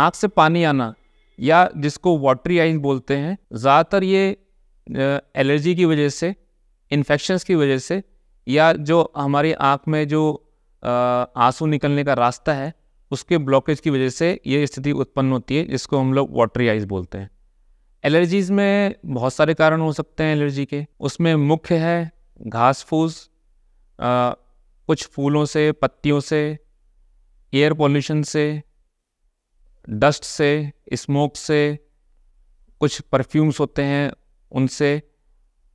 आँख से पानी आना या जिसको वाटरी आइज बोलते हैं ज़्यादातर ये एलर्जी की वजह से इन्फेक्शन्स की वजह से या जो हमारी आँख में जो आंसू निकलने का रास्ता है उसके ब्लॉकेज की वजह से ये स्थिति उत्पन्न होती है जिसको हम लोग वाटरी आइज बोलते हैं एलर्जीज़ में बहुत सारे कारण हो सकते हैं एलर्जी के उसमें मुख्य है घास फूस कुछ फूलों से पत्तियों से एयर पॉल्यूशन से डस्ट से स्मोक से कुछ परफ्यूम्स होते हैं उनसे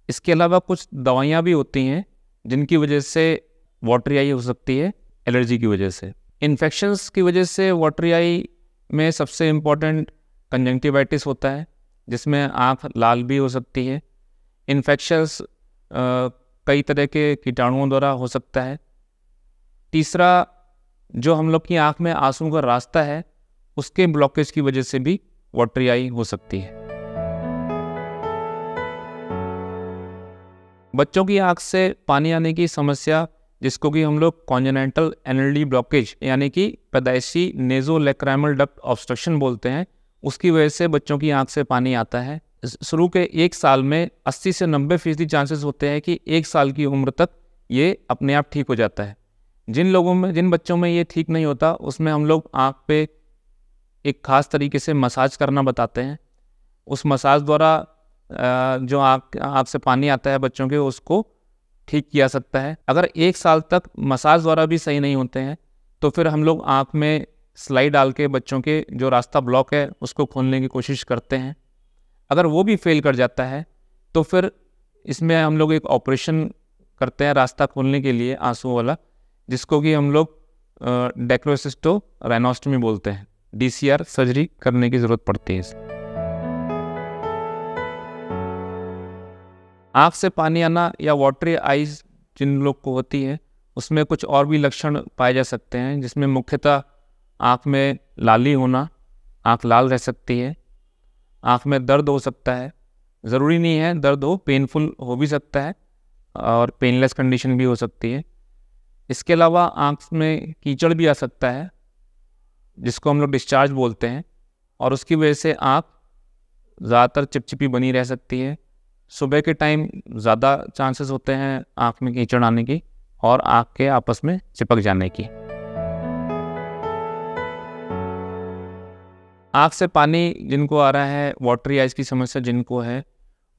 इसके अलावा कुछ दवाइयाँ भी होती हैं जिनकी वजह से वाटरी आई हो सकती है एलर्जी की वजह से इन्फेक्शंस की वजह से वाटरी आई में सबसे इम्पॉर्टेंट कंजंक्टिवाइटिस होता है जिसमें आँख लाल भी हो सकती है इन्फेक्शंस कई तरह के कीटाणुओं द्वारा हो सकता है तीसरा जो हम लोग की आँख में आंसू का रास्ता है उसके ब्लॉकेज की वजह से भी वाटर आई हो सकती है बच्चों की आंख से पानी आने की समस्या जिसको कि हम लोग कॉन्जेनेटल एनएलडी ब्लॉकेज यानी कि पैदाइशी नेजो डक्ट ऑब्स्ट्रक्शन बोलते हैं उसकी वजह से बच्चों की आंख से पानी आता है शुरू के एक साल में 80 से 90 फीसदी चांसेस होते हैं कि एक साल की उम्र तक ये अपने आप ठीक हो जाता है जिन लोगों में जिन बच्चों में ये ठीक नहीं होता उसमें हम लोग आँख पे एक ख़ास तरीके से मसाज करना बताते हैं उस मसाज द्वारा जो आँख आँख से पानी आता है बच्चों के उसको ठीक किया सकता है अगर एक साल तक मसाज द्वारा भी सही नहीं होते हैं तो फिर हम लोग आँख में स्लाई डाल के बच्चों के जो रास्ता ब्लॉक है उसको खोलने की कोशिश करते हैं अगर वो भी फेल कर जाता है तो फिर इसमें हम लोग एक ऑपरेशन करते हैं रास्ता खोलने के लिए आंसू वाला जिसको कि हम लोग डेक्रोसिस्टो रेनोस्टमी बोलते हैं डी सर्जरी करने की ज़रूरत पड़ती है आँख से पानी आना या वाटरी आइज जिन लोग को होती है उसमें कुछ और भी लक्षण पाए जा सकते हैं जिसमें मुख्यतः आँख में लाली होना आँख लाल रह सकती है आँख में दर्द हो सकता है ज़रूरी नहीं है दर्द हो पेनफुल हो भी सकता है और पेनलेस कंडीशन भी हो सकती है इसके अलावा आँख में कीचड़ भी आ सकता है जिसको हम लोग डिस्चार्ज बोलते हैं और उसकी वजह से आँख ज़्यादातर चिपचिपी बनी रह सकती है सुबह के टाइम ज़्यादा चांसेस होते हैं आँख में कीचड़ आने की और आँख के आपस में चिपक जाने की आँख से पानी जिनको आ रहा है वाटरी आइज की समस्या जिनको है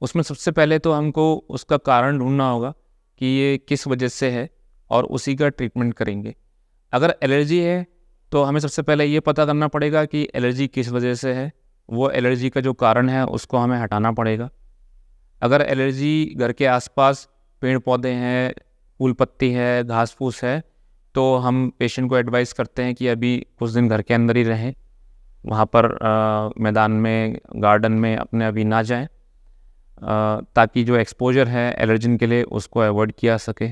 उसमें सबसे पहले तो हमको उसका कारण ढूंढना होगा कि ये किस वजह से है और उसी का ट्रीटमेंट करेंगे अगर एलर्जी है तो हमें सबसे पहले ये पता करना पड़ेगा कि एलर्जी किस वजह से है वो एलर्जी का जो कारण है उसको हमें हटाना पड़ेगा अगर एलर्जी घर के आसपास पेड़ पौधे हैं फूल पत्ती है घास फूस है तो हम पेशेंट को एडवाइस करते हैं कि अभी कुछ दिन घर के अंदर ही रहें वहाँ पर आ, मैदान में गार्डन में अपने अभी ना जाएं ताकि जो एक्सपोजर है एलर्जिन के लिए उसको अवॉइड किया सके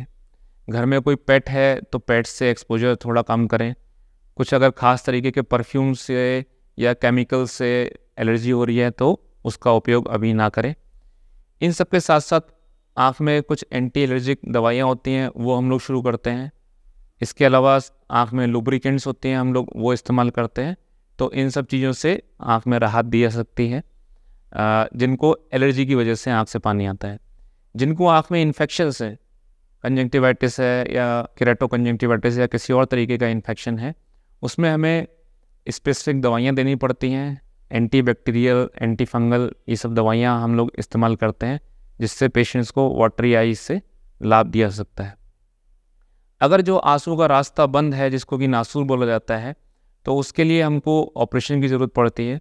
घर में कोई पेट है तो पेट से एक्सपोजर थोड़ा कम करें कुछ अगर ख़ास तरीके के परफ्यूम से या केमिकल से एलर्जी हो रही है तो उसका उपयोग अभी ना करें इन सब के साथ साथ आँख में कुछ एंटी एलर्जिक दवाइयाँ होती हैं वो हम लोग शुरू करते हैं इसके अलावा आँख में लुब्रिकेंट्स होते हैं हम लोग वो इस्तेमाल करते हैं तो इन सब चीज़ों से आँख में राहत दी जा सकती है जिनको एलर्जी की वजह से आँख से पानी आता है जिनको आँख में इन्फेक्शन है कंजंक्टिवाइटिस है या करेटो कंजंक्टिवाइटिस या किसी और तरीके का इन्फेक्शन है उसमें हमें स्पेसिफिक दवाइयाँ देनी पड़ती हैं एंटी बैक्टीरियल एंटी फंगल ये सब दवाइयाँ हम लोग इस्तेमाल करते हैं जिससे पेशेंट्स को वाटरी आई से लाभ दिया जा सकता है अगर जो आंसू का रास्ता बंद है जिसको कि नासूर बोला जाता है तो उसके लिए हमको ऑपरेशन की ज़रूरत पड़ती है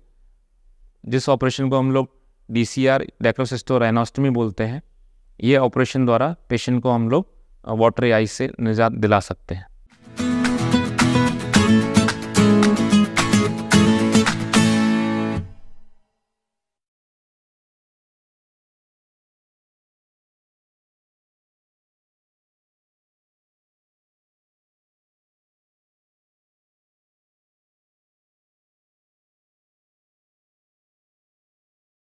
जिस ऑपरेशन को हम लोग डी सी आर डेक्रोसिस्टोराइनोस्टमी बोलते हैं ये ऑपरेशन द्वारा पेशेंट को हम लोग वाटरी आई से निजात दिला सकते हैं